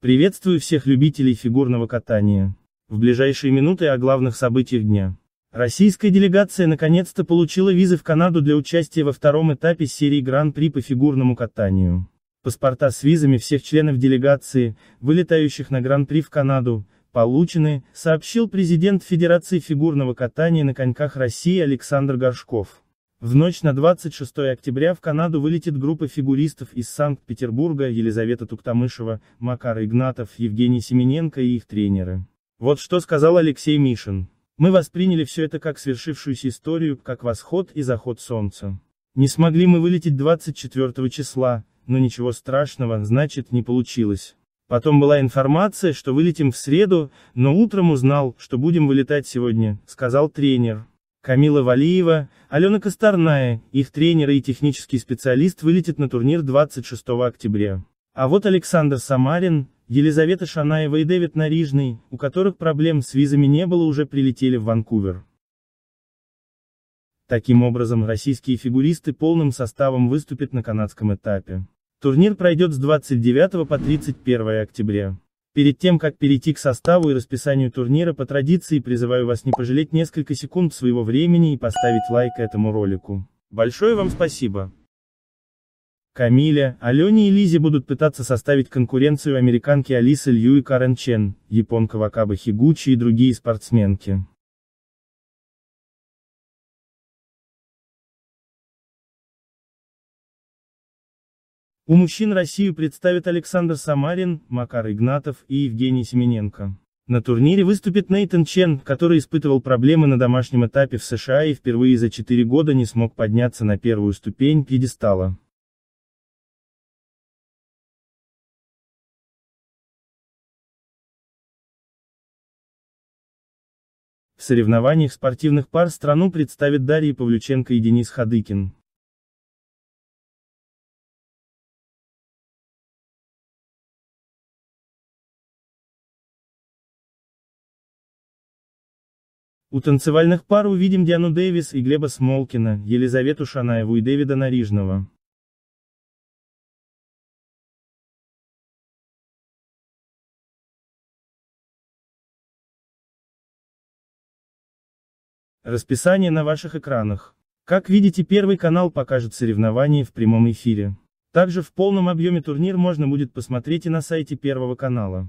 Приветствую всех любителей фигурного катания. В ближайшие минуты о главных событиях дня. Российская делегация наконец-то получила визы в Канаду для участия во втором этапе серии Гран-при по фигурному катанию. Паспорта с визами всех членов делегации, вылетающих на Гран-при в Канаду, получены, сообщил президент Федерации фигурного катания на коньках России Александр Горшков. В ночь на 26 октября в Канаду вылетит группа фигуристов из Санкт-Петербурга Елизавета Туктамышева, Макар Игнатов, Евгений Семененко и их тренеры. Вот что сказал Алексей Мишин. Мы восприняли все это как свершившуюся историю, как восход и заход солнца. Не смогли мы вылететь 24 числа, но ничего страшного, значит, не получилось. Потом была информация, что вылетим в среду, но утром узнал, что будем вылетать сегодня, сказал тренер. Камила Валиева, Алена Косторная, их тренер и технический специалист вылетит на турнир 26 октября. А вот Александр Самарин, Елизавета Шанаева и Дэвид Нарижный, у которых проблем с визами не было уже прилетели в Ванкувер. Таким образом, российские фигуристы полным составом выступят на канадском этапе. Турнир пройдет с 29 по 31 октября. Перед тем, как перейти к составу и расписанию турнира по традиции призываю вас не пожалеть несколько секунд своего времени и поставить лайк этому ролику. Большое вам спасибо. Камиля, Алене и Лизе будут пытаться составить конкуренцию американки Алисы Лью и Карен Чен, японка Вакаба Хигучи и другие спортсменки. У мужчин Россию представят Александр Самарин, Макар Игнатов и Евгений Семененко. На турнире выступит Нейтан Чен, который испытывал проблемы на домашнем этапе в США и впервые за 4 года не смог подняться на первую ступень пьедестала. В соревнованиях спортивных пар страну представят Дарья Павлюченко и Денис Хадыкин. У танцевальных пар увидим Диану Дэвис и Глеба Смолкина, Елизавету Шанаеву и Дэвида Нарижного. Расписание на ваших экранах. Как видите, Первый канал покажет соревнования в прямом эфире. Также в полном объеме турнир можно будет посмотреть и на сайте Первого канала.